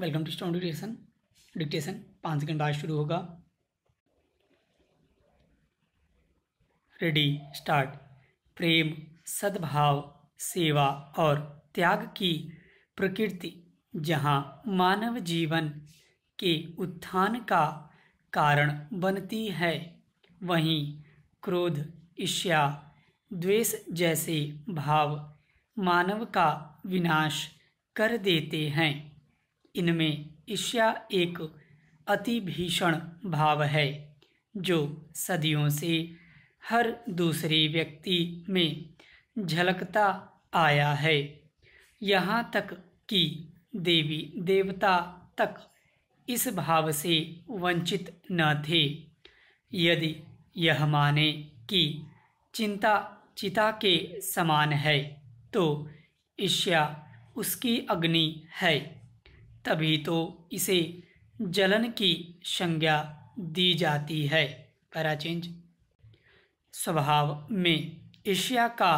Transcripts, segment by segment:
welcome to stand dictation dictation पाँच second आज शुरू होगा रेडी स्टार्ट प्रेम सद्भाव सेवा और त्याग की प्रकृति जहाँ मानव जीवन के उत्थान का कारण बनती है वहीं क्रोध ईर्ष्या द्वेष जैसे भाव मानव का विनाश कर देते हैं इनमें ईर्ष्या एक अति भीषण भाव है जो सदियों से हर दूसरे व्यक्ति में झलकता आया है यहाँ तक कि देवी देवता तक इस भाव से वंचित न थे यदि यह माने कि चिंता चिता के समान है तो ईर्ष्या उसकी अग्नि है तभी तो इसे जलन की संज्ञा दी जाती है पैराचेंज स्वभाव में ईर्ष्या का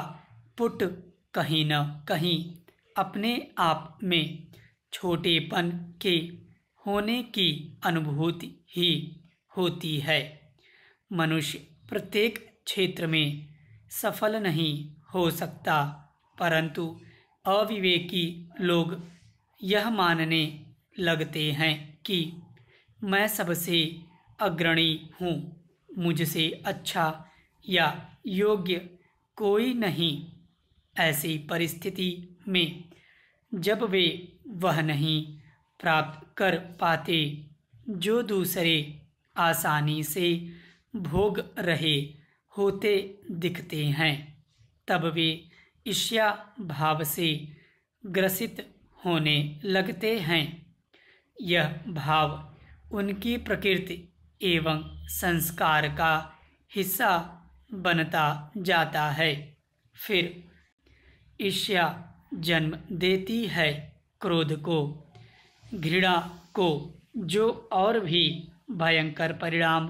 पुट कहीं न कहीं अपने आप में छोटेपन के होने की अनुभूति ही होती है मनुष्य प्रत्येक क्षेत्र में सफल नहीं हो सकता परंतु अविवेकी लोग यह मानने लगते हैं कि मैं सबसे अग्रणी हूँ मुझसे अच्छा या योग्य कोई नहीं ऐसी परिस्थिति में जब वे वह नहीं प्राप्त कर पाते जो दूसरे आसानी से भोग रहे होते दिखते हैं तब वे ईष्या भाव से ग्रसित होने लगते हैं यह भाव उनकी प्रकृति एवं संस्कार का हिस्सा बनता जाता है फिर ईर्ष्या जन्म देती है क्रोध को घृणा को जो और भी भयंकर परिणाम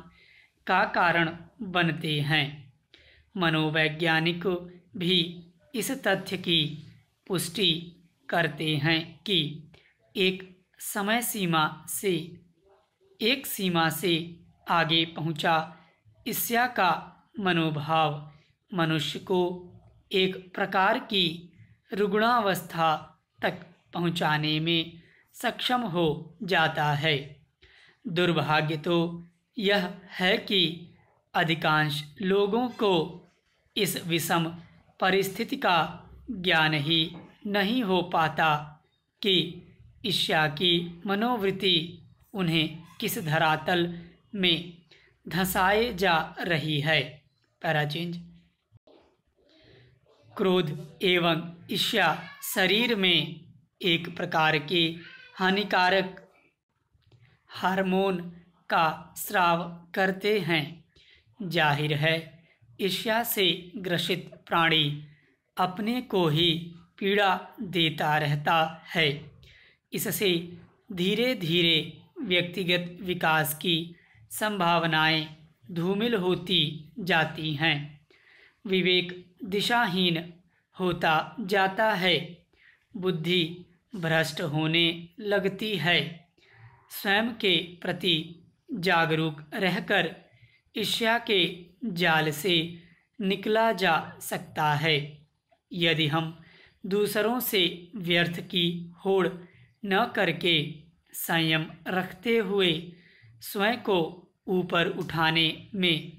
का कारण बनते हैं मनोवैज्ञानिक भी इस तथ्य की पुष्टि करते हैं कि एक समय सीमा से एक सीमा से आगे पहुंचा ईर्ष्या का मनोभाव मनुष्य को एक प्रकार की रुग्णावस्था तक पहुंचाने में सक्षम हो जाता है दुर्भाग्य तो यह है कि अधिकांश लोगों को इस विषम परिस्थिति का ज्ञान ही नहीं हो पाता कि ईर्ष्या की मनोवृत्ति उन्हें किस धरातल में धंसाए जा रही है पैराचेंज क्रोध एवं ईर्ष्या शरीर में एक प्रकार के हानिकारक हार्मोन का स्राव करते हैं जाहिर है ईर्ष्या से ग्रसित प्राणी अपने को ही पीड़ा देता रहता है इससे धीरे धीरे व्यक्तिगत विकास की संभावनाएं धूमिल होती जाती हैं विवेक दिशाहीन होता जाता है बुद्धि भ्रष्ट होने लगती है स्वयं के प्रति जागरूक रहकर ईर्ष्या के जाल से निकला जा सकता है यदि हम दूसरों से व्यर्थ की होड़ न करके संयम रखते हुए स्वयं को ऊपर उठाने में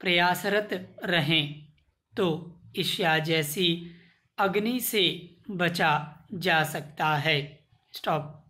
प्रयासरत रहें तो ईर्ष्या जैसी अग्नि से बचा जा सकता है स्टॉप